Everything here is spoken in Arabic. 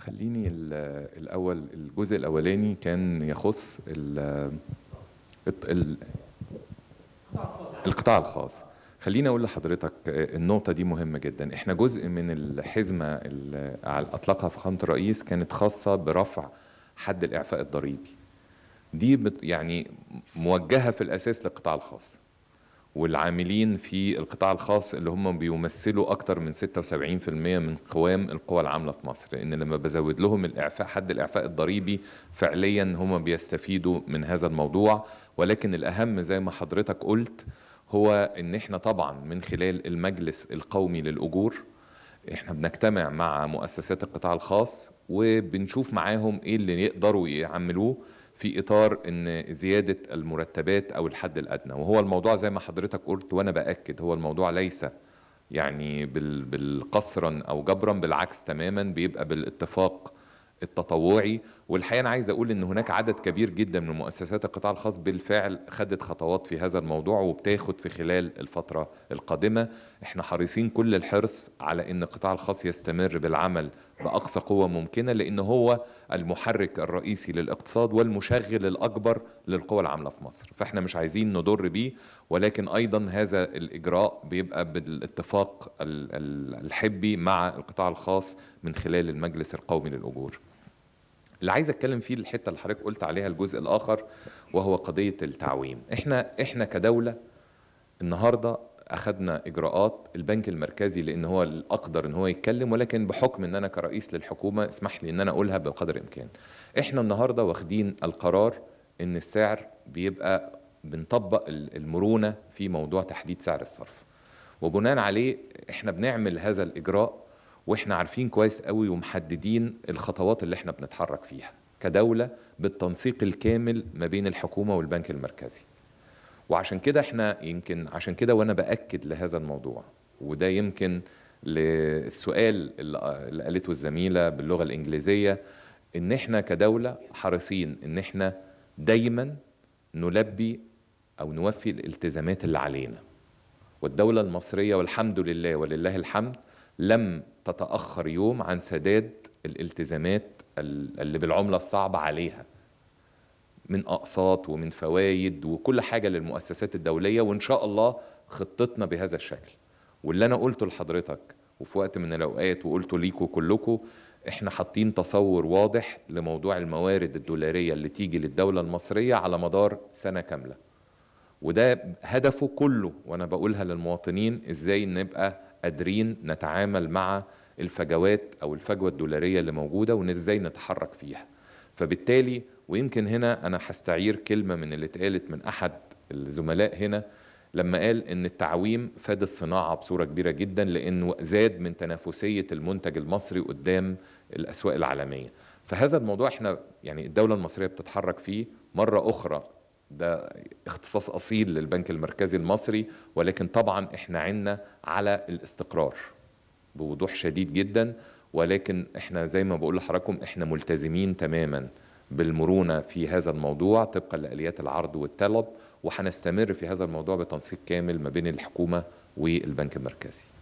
خليني الاول الجزء الاولاني كان يخص القطاع الخاص خليني اقول لحضرتك آه، النقطه دي مهمه جدا احنا جزء من الحزمه اللي اطلقها فخامه الرئيس كانت خاصه برفع حد الاعفاء الضريبي دي يعني موجهه في الاساس للقطاع الخاص والعاملين في القطاع الخاص اللي هم بيمثلوا اكتر من 76% من قوام القوى العامله في مصر لان لما بزود لهم الاعفاء حد الاعفاء الضريبي فعليا هم بيستفيدوا من هذا الموضوع ولكن الاهم زي ما حضرتك قلت هو ان احنا طبعا من خلال المجلس القومي للاجور احنا بنجتمع مع مؤسسات القطاع الخاص وبنشوف معاهم ايه اللي يقدروا يعملوه في اطار ان زياده المرتبات او الحد الادنى وهو الموضوع زي ما حضرتك قلت وانا باكد هو الموضوع ليس يعني بالقصرا او جبرا بالعكس تماما بيبقى بالاتفاق التطوعي والحقيقه انا عايز اقول ان هناك عدد كبير جدا من مؤسسات القطاع الخاص بالفعل خدت خطوات في هذا الموضوع وبتاخد في خلال الفتره القادمه احنا حريصين كل الحرص على ان القطاع الخاص يستمر بالعمل باقصى قوه ممكنه لان هو المحرك الرئيسي للاقتصاد والمشغل الاكبر للقوى العامله في مصر فاحنا مش عايزين نضر بيه ولكن ايضا هذا الاجراء بيبقى بالاتفاق الحبي مع القطاع الخاص من خلال المجلس القومي للاجور اللي عايز اتكلم فيه الحته اللي حضرتك قلت عليها الجزء الاخر وهو قضيه التعويم احنا احنا كدوله النهارده اخذنا اجراءات البنك المركزي لان هو الاقدر ان هو يتكلم ولكن بحكم ان انا كرئيس للحكومه اسمح لي ان انا اقولها بقدر الامكان احنا النهارده واخدين القرار ان السعر بيبقى بنطبق المرونه في موضوع تحديد سعر الصرف وبناء عليه احنا بنعمل هذا الاجراء واحنا عارفين كويس قوي ومحددين الخطوات اللي احنا بنتحرك فيها كدوله بالتنسيق الكامل ما بين الحكومه والبنك المركزي وعشان كده احنا يمكن عشان كده وانا باكد لهذا الموضوع وده يمكن للسؤال آه، اللي قالته الزميله باللغه الانجليزيه ان احنا كدوله حريصين ان احنا دايما نلبي او نوفي الالتزامات اللي علينا والدوله المصريه والحمد لله ولله الحمد لم تتاخر يوم عن سداد الالتزامات اللي بالعمله الصعبه عليها من اقساط ومن فوائد وكل حاجه للمؤسسات الدوليه وان شاء الله خطتنا بهذا الشكل واللي انا قلته لحضرتك وفي وقت من الاوقات وقلته ليكوا كلكم احنا حاطين تصور واضح لموضوع الموارد الدولاريه اللي تيجي للدوله المصريه على مدار سنه كامله وده هدفه كله وانا بقولها للمواطنين ازاي نبقى قادرين نتعامل مع الفجوات او الفجوه الدولاريه اللي موجوده وازاي نتحرك فيها فبالتالي ويمكن هنا انا هستعير كلمه من اللي اتقالت من احد الزملاء هنا لما قال ان التعويم فاد الصناعه بصوره كبيره جدا لانه زاد من تنافسيه المنتج المصري قدام الاسواق العالميه فهذا الموضوع احنا يعني الدوله المصريه بتتحرك فيه مره اخرى ده اختصاص اصيل للبنك المركزي المصري ولكن طبعا احنا عنا على الاستقرار بوضوح شديد جدا ولكن احنا زي ما بقول لحضراتكم احنا ملتزمين تماما بالمرونه في هذا الموضوع طبقا لاليات العرض والطلب وحنستمر في هذا الموضوع بتنسيق كامل ما بين الحكومه والبنك المركزي